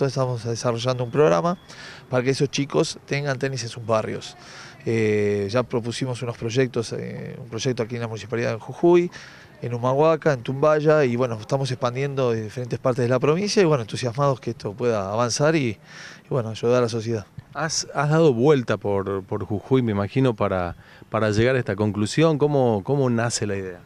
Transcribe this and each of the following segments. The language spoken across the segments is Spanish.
Entonces estamos desarrollando un programa para que esos chicos tengan tenis en sus barrios. Eh, ya propusimos unos proyectos, eh, un proyecto aquí en la municipalidad de Jujuy, en Humahuaca, en Tumbaya, y bueno, estamos expandiendo diferentes partes de la provincia y bueno, entusiasmados que esto pueda avanzar y, bueno, ayudar a la sociedad. Has, dado vuelta por, Jujuy, me imagino, para, llegar a esta conclusión. cómo nace la idea?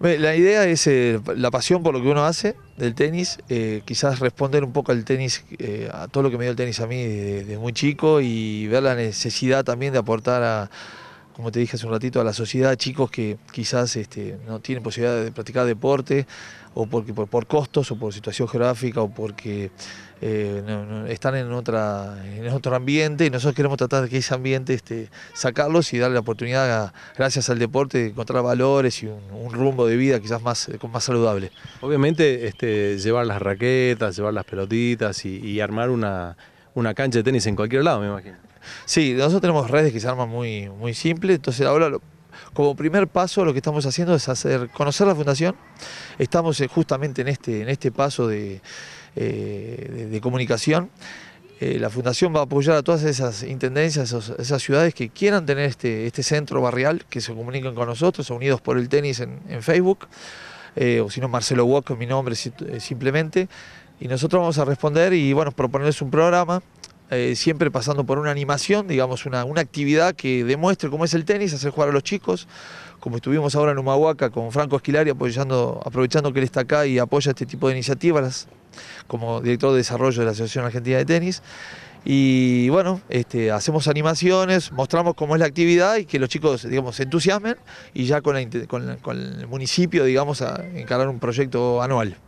La idea es eh, la pasión por lo que uno hace del tenis, eh, quizás responder un poco al tenis, eh, a todo lo que me dio el tenis a mí desde muy chico y ver la necesidad también de aportar a, como te dije hace un ratito, a la sociedad, chicos que quizás este, no tienen posibilidad de practicar deporte, o porque, por, costos, o por situación geográfica, o porque eh, están en, otra, en otro ambiente, y nosotros queremos tratar de que ese ambiente este, sacarlos y darle la oportunidad, gracias al deporte, de encontrar valores y un, rumbo de vida quizás más, eh, más saludable. Obviamente, este, llevar las raquetas, llevar las pelotitas y, armar una cancha de tenis en cualquier lado, me imagino. Sí, nosotros tenemos redes que se arman muy, muy simple, entonces ahora como primer paso lo que estamos haciendo es hacer conocer la fundación. Estamos eh, justamente en este, en este paso de, eh, comunicación. Eh, la fundación va a apoyar a todas esas intendencias, esas, ciudades que quieran tener este, este, centro barrial, que se comuniquen con nosotros, unidos por el tenis en, Facebook, o si no, Marcelo Walk, mi nombre simplemente. Y nosotros vamos a responder y bueno, proponerles un programa eh, siempre pasando por una animación, digamos, una, actividad que demuestre cómo es el tenis, hacer jugar a los chicos, como estuvimos ahora en Humahuaca con Franco Esquilari, apoyando, aprovechando que él está acá y apoya este tipo de iniciativas como director de desarrollo de la Asociación Argentina de Tenis. Y bueno, este, hacemos animaciones, mostramos cómo es la actividad y que los chicos, digamos, se entusiasmen y ya con, el municipio, digamos, a encarar un proyecto anual.